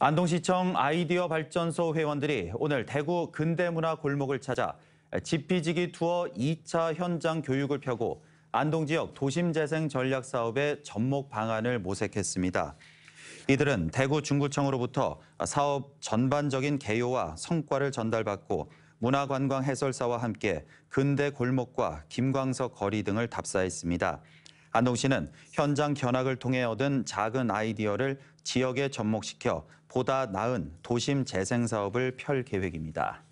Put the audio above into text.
안동시청 아이디어 발전소 회원들이 오늘 대구 근대문화 골목을 찾아 지피지기 투어 2차 현장 교육을 펴고 안동 지역 도심 재생 전략 사업의 접목 방안을 모색했습니다. 이들은 대구 중구청으로부터 사업 전반적인 개요와 성과를 전달받고 문화관광 해설사와 함께 근대 골목과 김광석 거리 등을 답사했습니다. 안동 씨는 현장 견학을 통해 얻은 작은 아이디어를 지역에 접목시켜 보다 나은 도심 재생 사업을 펼 계획입니다.